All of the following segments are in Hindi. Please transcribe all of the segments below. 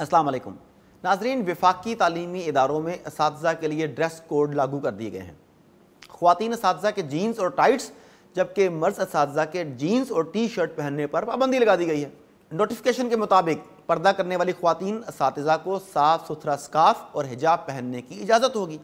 असलम नाजरीन विफाकी तालीमी इदारों में इस के लिए ड्रेस कोड लागू कर दिए गए हैं ख़वान इस के जीन्स और टाइट्स जबकि मर्ज इस के जीन्स और टी शर्ट पहनने पर पाबंदी लगा दी गई है नोटिफिकेशन के मुताबिक पर्दा करने वाली खुवान इस को साफ़ सुथरा स्काफ और हिजाब पहनने की इजाज़त होगी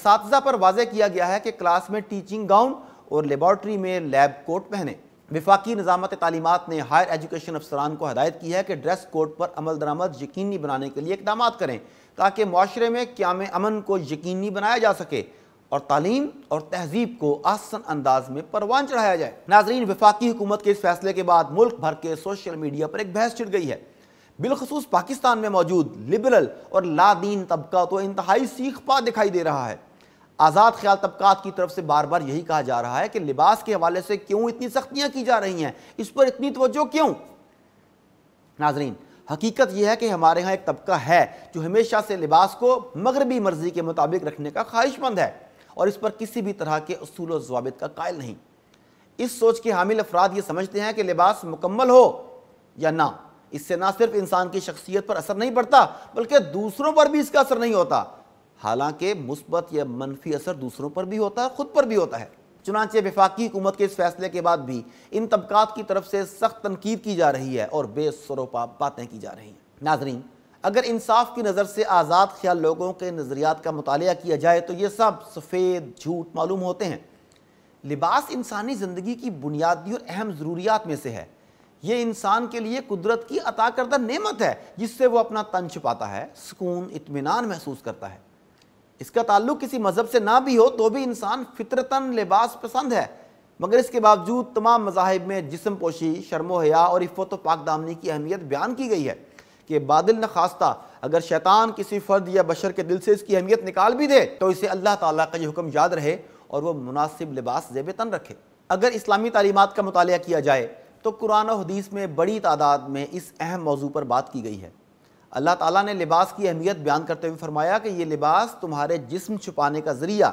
इस पर वाजह किया गया है कि क्लास में टीचिंग गाउन और लेबॉर्ट्री में लैब कोट पहने विफाकी निज़ामत तालीमत ने हायर एजुकेशन अफसरान को हदायत की है कि ड्रेस कोड पर अमल दरामद यकीनी बनाने के लिए इकदाम करें ताकि माशरे में क्याम अमन को यकीनी बनाया जा सके और तालीम और तहजीब को आसन अंदाज में परवान चढ़ाया जाए नाजरीन विफाकी हुकूमत के इस फैसले के बाद मुल्क भर के सोशल मीडिया पर एक बहस छिड़ गई है बिलखसूस पाकिस्तान में मौजूद लिबरल और लादीन तबका तो इंतहाई सीख पा दिखाई दे रहा है आज़ाद ख्याल तबकात की तरफ से बार बार यही कहा जा रहा है कि लिबास के हवाले से क्यों इतनी सख्तियाँ की जा रही हैं इस पर इतनी तवज्जो क्यों नाजरीन हकीकत यह है कि हमारे यहाँ एक तबका है जो हमेशा से लिबास को मगरबी मर्जी के मुताबिक रखने का ख्वाहिशमंद है और इस पर किसी भी तरह के असूल जवाबित का कायल नहीं इस सोच के हामिल अफराद ये समझते हैं कि लिबास मुकम्मल हो या ना इससे ना सिर्फ इंसान की शख्सियत पर असर नहीं पड़ता बल्कि दूसरों पर भी इसका असर नहीं होता हालांकि मुस्बत या मनफी असर दूसरों पर भी होता है खुद पर भी होता है चुनाचे विफाकी हुकूमत के इस फैसले के बाद भी इन तबकात की तरफ से सख्त तनकीद की जा रही है और बेसरोपा बातें की जा रही हैं नाजरीन अगर इंसाफ की नज़र से आज़ाद ख्याल लोगों के नज़रियात का मताल किया जाए तो ये सब सफ़ेद झूठ मालूम होते हैं लिबास इंसानी ज़िंदगी की बुनियादी और अहम ज़रूरियात में से है ये इंसान के लिए कुदरत की अता करदा नेमत है जिससे वो अपना तन छुपाता है सुकून इतमान महसूस करता है इसका ताल्लुक किसी मज़हब से ना भी हो तो भी इंसान फितरतन लिबास पसंद है मगर इसके बावजूद तमाम मजाहब में जिसम पोशी शर्मो हया और इफ़त पाक दामनी की अहमियत बयान की गई है कि बादल न खास्ता अगर शैतान किसी फ़र्द या बशर के दिल से इसकी अहमियत निकाल भी दे तो इसे अल्लाह ताला का ये हुक्म याद रहे और वह मुनासिब लिबास जेब तन रखे अगर इस्लामी तलीमत का मताल किया जाए तो कुरान हदीस में बड़ी तादाद में इस अहम मौजू पर बात की गई है अल्लाह ताला ने लिबास की अहमियत बयान करते हुए फरमाया कि ये लिबास तुम्हारे जिस्म छुपाने का ज़रिया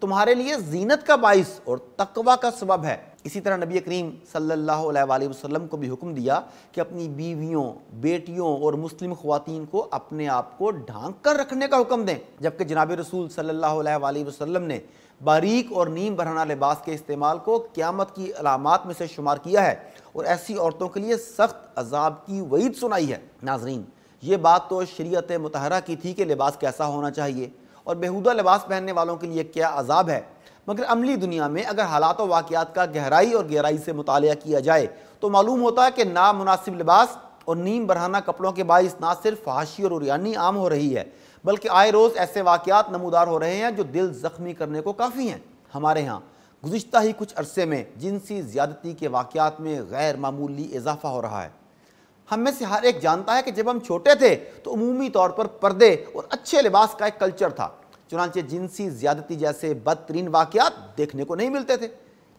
तुम्हारे लिए जीनत का बाइस और तकवा का सबब है इसी तरह नबी करीम सल्लल्लाहु अलैहि वसल्लम को भी हुक्म दिया कि अपनी बीवियों बेटियों और मुस्लिम खुवान को अपने आप को ढांक कर रखने का हुक्म दें जबकि जनाब रसूल सल्लल्लाहु अलैहि वसल्लम ने बारीक और नीम बरहना लिबास के इस्तेमाल को क़्यामत की अलामत में से शुमार किया है और ऐसी औरतों के लिए सख्त अजाब की वईद सुनाई है नाजरीन ये बात तो शरीयत मतहरा की थी कि लिबास कैसा होना चाहिए और बेहूदा लिबास पहनने वालों के लिए क्या अजाब है मगर अमली दुनिया में अगर हालात व वाक़ात का गहराई और गहराई से मुताल किया जाए तो मालूम होता है कि नामनासिब लिबास और नीम बरहाना कपड़ों के बायस ना सिर्फ फाशी और उरियानी आम हो रही है बल्कि आए रोज़ ऐसे वाक़ात नमूदार हो रहे हैं जो दिल ज़ख्मी करने को काफ़ी हैं हमारे यहाँ गुज्त ही कुछ अरसे में जिनसी ज़्यादती के वाक़ात में गैर मामूली इजाफा हो रहा है हम में से हर एक जानता है कि जब हम छोटे थे तो अमूमी तौर पर पर्दे और अच्छे लिबास का एक कल्चर था चुनाचे जिनसी ज्यादती जैसे बदतरीन वाकत देखने को नहीं मिलते थे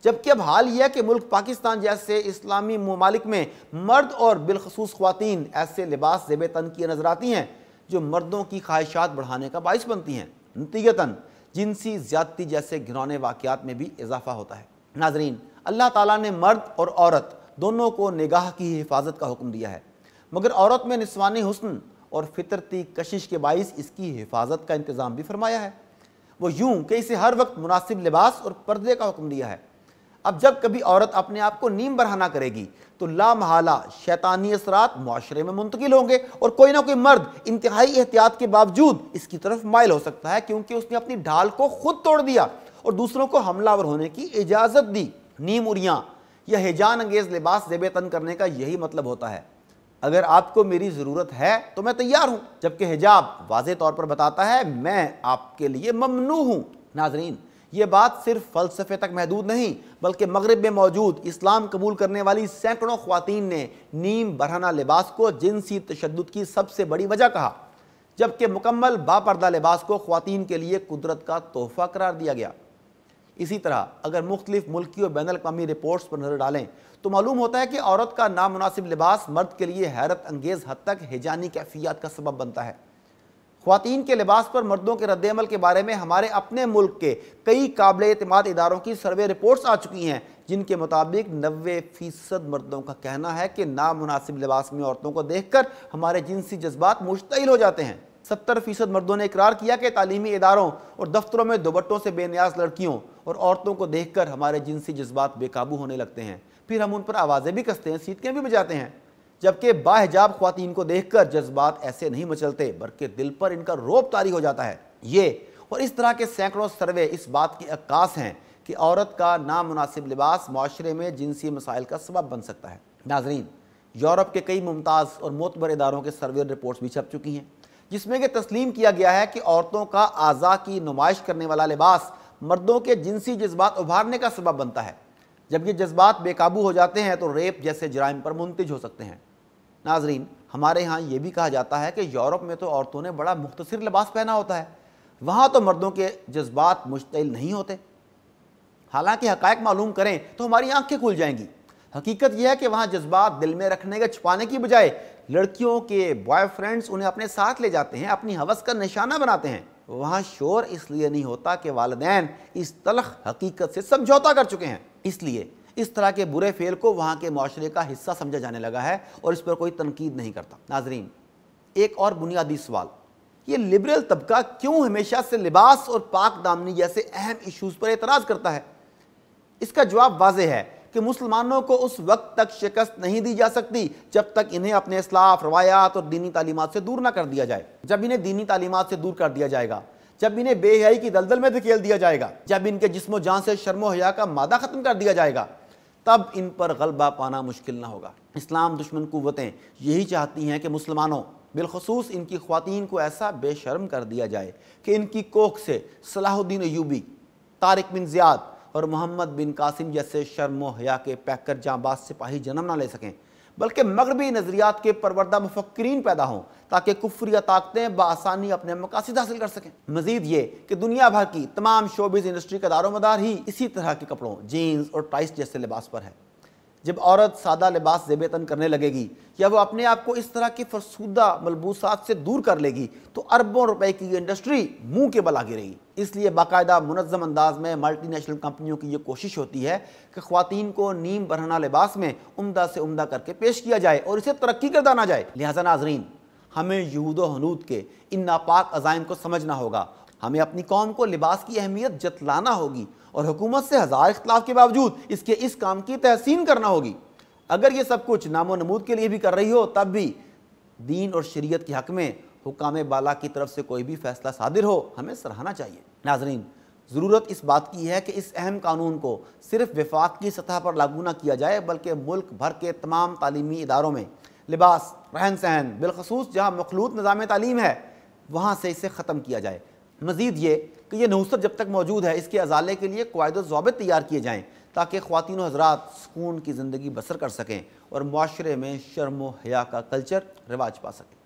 जबकि अब हाल यह है कि मुल्क पाकिस्तान जैसे इस्लामी ममालिक में मर्द और बिलखसूस खुवान ऐसे लिबास जेब तन की नज़र आती हैं जो मर्दों की ख्वाहिशात बढ़ाने का बायस बनती हैं नतीजतन जिनसी ज्यादती जैसे घिनौने वाक़ात में भी इजाफा होता है नाजरीन अल्लाह तला ने मर्द और औरत दोनों को निगाह की हिफाजत का हुक्म दिया है मगर औरत में निस्वानी हुसन और फितरती कशिश के बायस इसकी हिफाजत का इंतज़ाम भी फरमाया है वो यूं कि इसे हर वक्त मुनासिब लिबास और पर्दे का हुक्म दिया है अब जब कभी औरत अपने आप को नीम बरहाना करेगी तो लामहला शैतानी असरात माशरे में मुंतकिल होंगे और कोई ना कोई मर्द इंतहाई एहतियात के बावजूद इसकी तरफ मायल हो सकता है क्योंकि उसने अपनी ढाल को खुद तोड़ दिया और दूसरों को हमलावर होने की इजाज़त दी नीम उरियाँ या हिजान अंगेज़ लिबास जेब तन करने का यही मतलब होता है अगर आपको मेरी ज़रूरत है तो मैं तैयार हूँ जबकि हिजाब वाज तौर पर बताता है मैं आपके लिए ममनू हूँ नाजरीन ये बात सिर्फ फ़लसफ़े तक महदूद नहीं बल्कि मगरब में मौजूद इस्लाम कबूल करने वाली सैकड़ों खुवान ने नीम बरहना लिबास को जिनसी तशद की सबसे बड़ी वजह कहा जबकि मुकम्मल बापर्दा लिबास को खुवान के लिए कुदरत का तोहफ़ा करार दिया गया इसी तरह अगर मुख्तलिफ मुल्की और बैन अवी रिपोर्ट्स पर नज़र डालें तो मालूम होता है कि औरत का नामनासिब लिबास मर्द के लिए हैरत अंगेज़ हद तक हिजानी कैफियत का सबब बनता है ख़वान के लिबास पर मर्दों के रद्दमल के बारे में हमारे अपने मुल्क के कई काबिल अतमाद इदारों की सर्वे रिपोर्ट्स आ चुकी हैं जिनके मुताबिक नबे फ़ीसद मर्दों का कहना है कि नामनासिब लिबास में औरतों को देख कर हमारे जिनसी जज्बात मुश्तिल हो जाते हैं सत्तर फ़ीसद मर्दों ने इकरार किया कि तलीमी इदारों और दफ्तरों में दोबट्टों से बेनियाज लड़कियों और औरतों को देखकर हमारे जिनसी जज्बात बेकाबू होने लगते हैं फिर हम उन पर आवाज़ें भी कसते हैं सीटकें भी बजाते हैं जबकि बाहजाब खातन को देख कर जज्बात ऐसे नहीं मचलते बल्कि दिल पर इनका रोप तारी हो जाता है ये और इस तरह के सैकड़ों सर्वे इस बात की अक्कास हैं कि औरत का नामनासिब लिबास माशरे में जिनसी मसाइल का सबब बन सकता है नाजरीन यूरोप के कई मुमताज़ और मोतबर इदारों के सर्वे रिपोर्ट्स भी छप चुकी हैं जिसमें कि तस्लीम किया गया है कि औरतों का आज़ा की नुमाइश करने वाला लिबास मर्दों के जिनसी जज्बात उभारने का सबब बनता है जब ये जज्बात बेकाबू हो जाते हैं तो रेप जैसे जराइम पर मुंतज हो सकते हैं नाजरीन हमारे यहाँ ये भी कहा जाता है कि यूरोप में तो औरतों ने बड़ा मुख्तर लिबास पहना होता है वहाँ तो मर्दों के जज्बात मुश्तिल नहीं होते हालांकि हक मालूम करें तो हमारी आंखें खुल जाएंगी हकीकत यह है कि वहाँ जज्बात दिल में रखने के छुपाने की बजाय लड़कियों के बॉयफ्रेंड्स उन्हें अपने साथ ले जाते हैं अपनी हवस का निशाना बनाते हैं वहाँ शोर इसलिए नहीं होता कि वालदेन इस तलख हकीकत से समझौता कर चुके हैं इसलिए इस तरह के बुरे फेल को वहाँ के माशरे का हिस्सा समझा जाने लगा है और इस पर कोई तनकीद नहीं करता नाजरीन एक और बुनियादी सवाल ये लिबरल तबका क्यों हमेशा से लिबास और पाक दामनी जैसे अहम इशूज़ पर एतराज़ करता है इसका जवाब वाज है कि मुसलमानों को उस वक्त तक शिकस्त नहीं दी जा सकती जब तक इन्हें अपने असलाफ रवायात और दीनी तालीमत से दूर ना कर दिया जाए जब इन्हें दीनी तालीमत से दूर कर दिया जाएगा जब इन्हें बेहयाई की दलदल में धकेल दिया जाएगा जब इनके जिसम जान से शर्मो हया का मादा ख़त्म कर दिया जाएगा तब इन पर गलबा पाना मुश्किल ना होगा इस्लाम दुश्मन क़वतें यही चाहती हैं कि मुसलमानों बिलखसूस इनकी खुतिन को ऐसा बेशर्म कर दिया जाए कि इनकी कोख से सलाहुद्दीन यूबी तारक बिन ज़ियाद और मोहम्मद बिन कासिम जैसे शर्मोहया के पैकर जाबाज सिपाही जन्म ना ले सकें बल्कि मगरबी नज़रियात के परवरदा मुफक्रीन पैदा हों ताकि कुफरिया ताकतें बसानी अपने मकासद हासिल कर सकें मजीद ये कि दुनिया भर की तमाम शोबिज़ इंडस्ट्री का दारोमदार ही इसी तरह के कपड़ों जीन्स और टाइस जैसे लिबास पर है जब औरत सादा लिबास जेबेतन करने लगेगी या वो अपने आप को इस तरह के फरसूदा मलबूसात से दूर कर लेगी तो अरबों रुपए की ये इंडस्ट्री मुंह के बला गिरेगी इसलिए बाकायदा मुनज़म अंदाज में मल्टी नेशनल कंपनियों की ये कोशिश होती है कि ख़वान को नीम बरहना लिबास में उमदा से उमदा करके पेश किया जाए और इसे तरक्की करदा ना जाए लिहाजा नाजरीन हमें यहूद हनूद के इन नापाक अजाइम को समझना होगा हमें अपनी कौम को लिबास की अहमियत जतलाना होगी और हुकूमत से हज़ार इख्तलाफ के बावजूद इसके इस काम की तहसीन करना होगी अगर ये सब कुछ नामो नमूद के लिए भी कर रही हो तब भी दीन और शरीयत के हक़ में हुकाम बाला की तरफ से कोई भी फैसला सादिर हो हमें सराहना चाहिए नाजरीन ज़रूरत इस बात की है कि इस अहम कानून को सिर्फ विफाक की सतह पर लागू ना किया जाए बल्कि मुल्क भर के तमाम तालीमी इदारों में लिबास रहन सहन बिलखसूस जहाँ मखलूत निज़ाम तालीम है वहाँ से इसे ख़त्म किया जाए मज़ीद ये कि यह नहूसत जब तक मौजूद है इसके अजाले के लिए कवायद वाबत तैयार किए जाएँ ताकि खुवान हजरात सुकून की ज़िंदगी बसर कर सकें और माशरे में शर्म हया का कल्चर रिवाज पा सकें